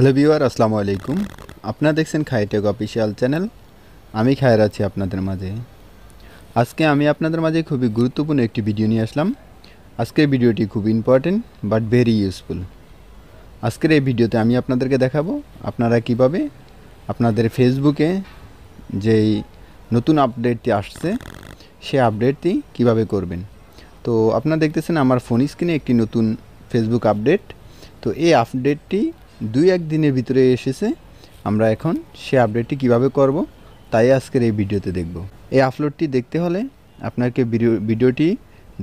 hello beware আসসালামু আলাইকুম আপনারা দেখছেন খাইটেক অফিসিয়াল চ্যানেল আমি খায়ের আছি আপনাদের মাঝে আজকে আমি আপনাদের মাঝে খুবই গুরুত্বপূর্ণ একটি ভিডিও নিয়ে আসলাম আজকের ভিডিওটি খুব ইম্পর্টেন্ট বাট ভেরি ইউজফুল আজকের এই ভিডিওতে আমি আপনাদেরকে দেখাবো আপনারা কিভাবে আপনাদের ফেসবুকে যেই নতুন আপডেটটি আসছে সে আপডেটটি কিভাবে করবেন তো আপনারা দেখতেছেন আমার ফোন স্ক্রিনে একটি নতুন ফেসবুক আপডেট তো এই আপডেটটি দুই এক দিনের ভিতরে এসেছে আমরা এখন সে আপডেটটি কিভাবে করব তাই আজকের এই ভিডিওতে দেখব এই আপলোডটি দেখতে হলে আপনাকে ভিডিওটি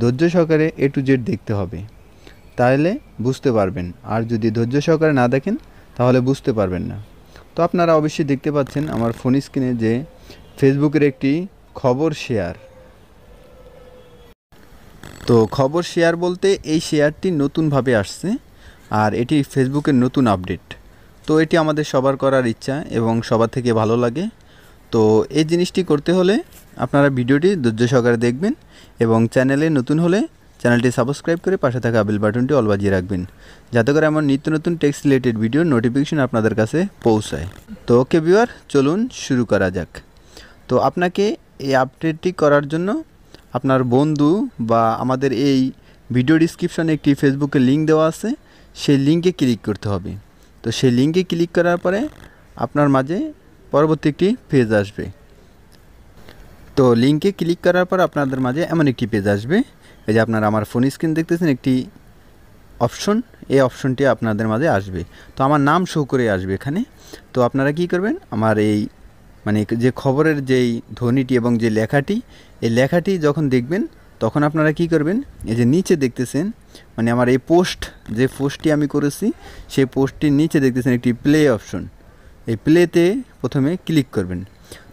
ধৈর্য সহকারে এ টু জেড দেখতে হবে তাহলে বুঝতে পারবেন আর যদি ধৈর্য সহকারে না দেখেন তাহলে বুঝতে পারবেন না তো আপনারা অবশ্যই দেখতে পাচ্ছেন আমার ফোন স্ক্রিনে যে ফেসবুকের একটি খবর শেয়ার তো খবর শেয়ার বলতে এই শেয়ারটি নতুনভাবে আসছে আর এটি ফেসবুকের নতুন আপডেট তো এটি আমাদের সবার করার ইচ্ছা এবং সবার থেকে ভালো লাগে তো এই জিনিসটি করতে হলে আপনারা ভিডিওটি ধৈর্য সহকারে দেখবেন এবং চ্যানেলে নতুন হলে চ্যানেলটি সাবস্ক্রাইব করে পাশে থাকা বেল বাটনটি অল বাজিয়ে রাখবেন যাতে করে আমার নিত্য নতুন টেক্সট রিলেটেড ভিডিও নোটিফিকেশন আপনাদের কাছে পৌঁছায় তো ওকে বিওয়ার চলুন শুরু করা যাক তো আপনাকে এই আপডেটটি করার জন্য আপনার বন্ধু বা আমাদের এই ভিডিও ডিসক্রিপশানে একটি ফেসবুকে লিঙ্ক দেওয়া আছে সেই লিঙ্কে ক্লিক করতে হবে তো সেই লিঙ্কে ক্লিক করার পরে আপনার মাঝে পরবর্তী একটি পেজ আসবে তো লিঙ্কে ক্লিক করার পর আপনাদের মাঝে এমন একটি পেজ আসবে এই যে আপনারা আমার ফোন স্ক্রিন দেখতেছেন একটি অপশন এই অপশনটি আপনাদের মাঝে আসবে তো আমার নাম শো করে আসবে এখানে তো আপনারা কি করবেন আমার এই মানে যে খবরের যেই ধ্বনিটি এবং যে লেখাটি এই লেখাটি যখন দেখবেন তখন আপনারা কি করবেন এই যে নিচে দেখতেছেন মানে আমার এই পোস্ট যে পোস্টটি আমি করেছি সেই পোস্টটির নিচে দেখতেছেন একটি প্লে অপশন এই প্লেতে প্রথমে ক্লিক করবেন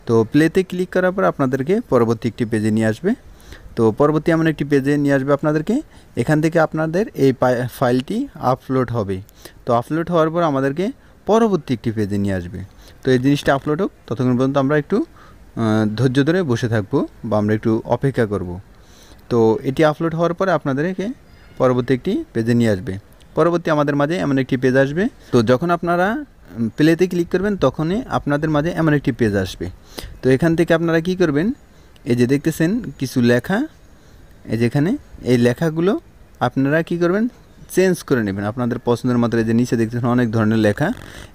তো প্লেতে ক্লিক করার পর আপনাদেরকে পরবর্তী একটি পেজে নিয়ে আসবে তো পরবর্তী এমন একটি পেজে নিয়ে আসবে আপনাদেরকে এখান থেকে আপনাদের এই ফাইলটি আপলোড হবে তো আপলোড হওয়ার পর আমাদেরকে পরবর্তী একটি পেজে নিয়ে আসবে তো এই জিনিসটা আপলোড হোক ততক্ষণ পর্যন্ত আমরা একটু ধৈর্য ধরে বসে থাকবো বা আমরা একটু অপেক্ষা করবো তো এটি আপলোড হওয়ার পরে আপনাদেরকে পরবর্তী একটি পেজে নিয়ে আসবে পরবর্তী আমাদের মাঝে এমন একটি পেজ আসবে তো যখন আপনারা প্লেতে ক্লিক করবেন তখনই আপনাদের মাঝে এমন একটি পেজ আসবে তো এখান থেকে আপনারা কি করবেন এই যে দেখতেছেন কিছু লেখা এই যেখানে এই লেখাগুলো আপনারা কি করবেন চেঞ্জ করে নেবেন আপনাদের পছন্দের মতো যে নিচে দেখতেছেন অনেক ধরনের লেখা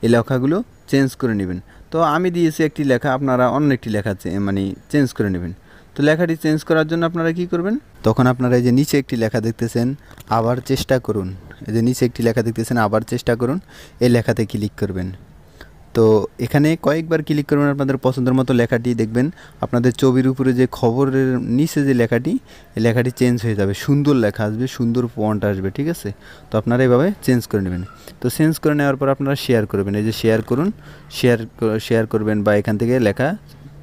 এই লেখাগুলো চেঞ্জ করে নেবেন তো আমি দিয়েছি একটি লেখা আপনারা অন্য একটি লেখা মানে চেঞ্জ করে নেবেন তো লেখাটি চেঞ্জ করার জন্য আপনারা কি করবেন তখন আপনারা এই যে নিচে একটি লেখা দেখতেছেন আবার চেষ্টা করুন এই যে নিচে একটি লেখা দেখতেছেন আবার চেষ্টা করুন এই লেখাতে ক্লিক করবেন তো এখানে কয়েকবার ক্লিক করবেন আপনাদের পছন্দের মতো লেখাটি দেখবেন আপনাদের ছবির উপরে যে খবরের নিচে যে লেখাটি এই লেখাটি চেঞ্জ হয়ে যাবে সুন্দর লেখা আসবে সুন্দর পয়েন্ট আসবে ঠিক আছে তো আপনারা এভাবে চেঞ্জ করে নেবেন তো চেঞ্জ করে নেওয়ার পর আপনারা শেয়ার করবেন এই যে শেয়ার করুন শেয়ার শেয়ার করবেন বা এখান থেকে লেখা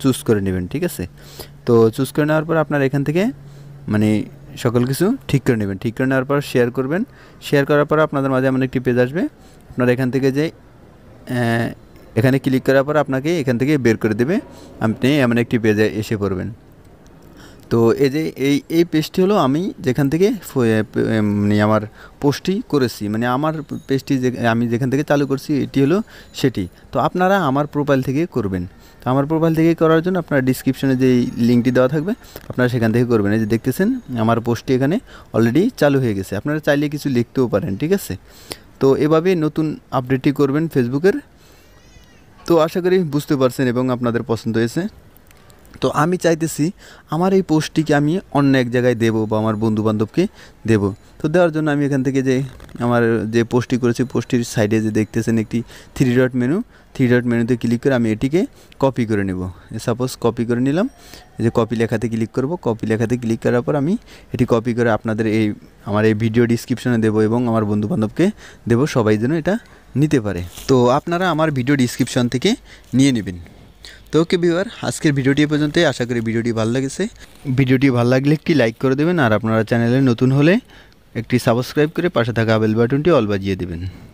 চুজ করে নেবেন ঠিক আছে তো চুজ করে নেওয়ার পর আপনার এখান থেকে মানে সকল কিছু ঠিক করে নেবেন ঠিক করে নেওয়ার পর শেয়ার করবেন শেয়ার করার পর আপনাদের মাঝে এমন একটি পেজ আসবে আপনার এখান থেকে যে এখানে ক্লিক করার পর আপনাকে এখান থেকে বের করে দেবে আপনি এমন একটি পেজে এসে পড়বেন তো এই যে এই এই পেজটি হলো আমি যেখান থেকে মানে আমার পোস্টটি করেছি মানে আমার পেজটি যে আমি যেখান থেকে চালু করছি এটি হলো সেটি তো আপনারা আমার প্রোফাইল থেকে করবেন তো আমার প্রোফাইল থেকে করার জন্য আপনার ডিসক্রিপশনে যেই লিঙ্কটি দেওয়া থাকবে আপনারা সেখান থেকে করবেন এই যে দেখতেছেন আমার পোস্টটি এখানে অলরেডি চালু হয়ে গেছে আপনারা চাইলে কিছু লিখতেও পারেন ঠিক আছে তো এভাবে নতুন আপডেটটি করবেন ফেসবুকের তো আশা করি বুঝতে পারছেন এবং আপনাদের পছন্দ হয়েছে তো আমি চাইতেছি আমার এই পোস্টটিকে আমি অন্য এক জায়গায় দেবো বা আমার বন্ধুবান্ধবকে দেব তো দেওয়ার জন্য আমি এখান থেকে যে আমার যে পোস্টটি করেছি পোস্টটির সাইডে যে দেখতেছেন একটি three dot menu three dot মেনুতে ক্লিক করে আমি এটিকে কপি করে নেব সাপোজ কপি করে নিলাম যে কপি লেখাতে ক্লিক করব কপি লেখাতে ক্লিক করার পর আমি এটি কপি করে আপনাদের এই আমার এই ভিডিও ডিসক্রিপশনে দেবো এবং আমার বন্ধুবান্ধবকে দেবো সবাই যেন এটা নিতে পারে তো আপনারা আমার ভিডিও ডিসক্রিপশন থেকে নিয়ে নেবেন তো ওকে বিবার আজকের ভিডিওটি এ পর্যন্তই আশা করি ভিডিওটি ভালো লেগেছে ভিডিওটি ভালো লাগলে একটি লাইক করে দেবেন আর আপনারা চ্যানেলে নতুন হলে একটি সাবস্ক্রাইব করে পাশে থাকা বেল বাটনটি অল বাজিয়ে দেবেন